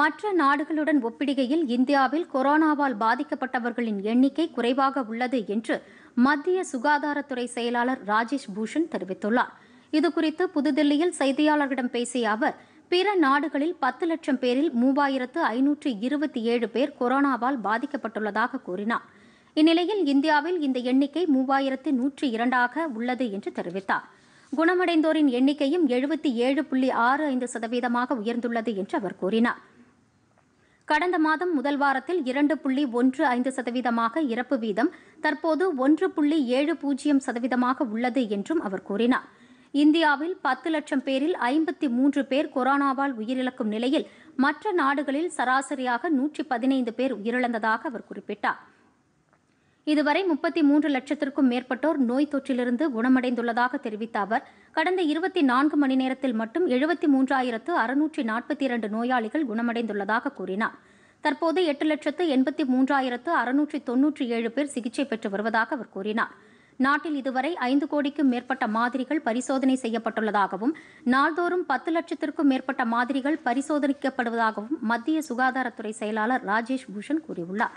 மற்ற நாடுகளுடன் ஒப்பிடுகையில் இந்தியாவில் கொரோனாவால் பாதிக்கப்பட்டவர்களின் எண்ணிக்கை குறைவாக உள்ளது என்று மத்திய சுகாதாரத்துறை செயலாளர் ராஜேஷ் பூஷன் தெரிவித்துள்ளார் இதுகுறித்து புதுதில்லியில் செய்தியாளர்களிடம் பேசிய அவர் பிற நாடுகளில் பத்து லட்சம் பேரில் மூவாயிரத்து ஐநூற்று இருபத்தி ஏழு பேர் கொரோனாவால் பாதிக்கப்பட்டுள்ளதாக கூறினார் இந்நிலையில் இந்தியாவில் இந்த எண்ணிக்கை மூவாயிரத்து நூற்றி இரண்டாக உள்ளது என்று தெரிவித்தார் குணமடைந்தோரின் எண்ணிக்கையும் எழுபத்தி ஏழு புள்ளி ஆறு ஐந்து சதவீதமாக உயர்ந்துள்ளது என்று அவர் கூறினார் கடந்த மாதம் முதல் வாரத்தில் இரண்டு புள்ளி ஒன்று ஐந்து சதவீதமாக இறப்பு வீதம் தற்போது ஒன்று புள்ளி ஏழு பூஜ்ஜியம் சதவீதமாக உள்ளது என்றும் அவர் கூறினார் இந்தியாவில் பத்து லட்சம் பேரில் ஐம்பத்தி மூன்று பேர் கொரோனாவால் உயிரிழக்கும் நிலையில் மற்ற நாடுகளில் சராசரியாக நூற்றி பதினைந்து பேர் உயிரிழந்ததாக அவர் குறிப்பிட்டார் இதுவரை முப்பத்தி மூன்று லட்சத்திற்கும் மேற்பட்டோர் நோய் தொற்றிலிருந்து குணமடைந்துள்ளதாக தெரிவித்த அவர் கடந்த இருபத்தி நான்கு மணி நேரத்தில் மட்டும் எழுபத்தி மூன்றாயிரத்து அறுநூற்றி நாற்பத்தி இரண்டு நோயாளிகள் குணமடைந்துள்ளதாக கூறினார் தற்போது எட்டு லட்சத்து எண்பத்தி மூன்றாயிரத்து அறுநூற்றி தொன்னூற்றி ஏழு பேர் சிகிச்சை பெற்று வருவதாக அவர் கூறினார் நாட்டில் இதுவரை ஐந்து கோடிக்கும் மேற்பட்ட மாதிரிகள் பரிசோதனை செய்யப்பட்டுள்ளதாகவும் நாள்தோறும் பத்து லட்சத்திற்கும் மேற்பட்ட மாதிரிகள் பரிசோதனைக்கப்படுவதாகவும் மத்திய சுகாதாரத்துறை செயலாளர் ராஜேஷ் பூஷன் கூறியுள்ளார்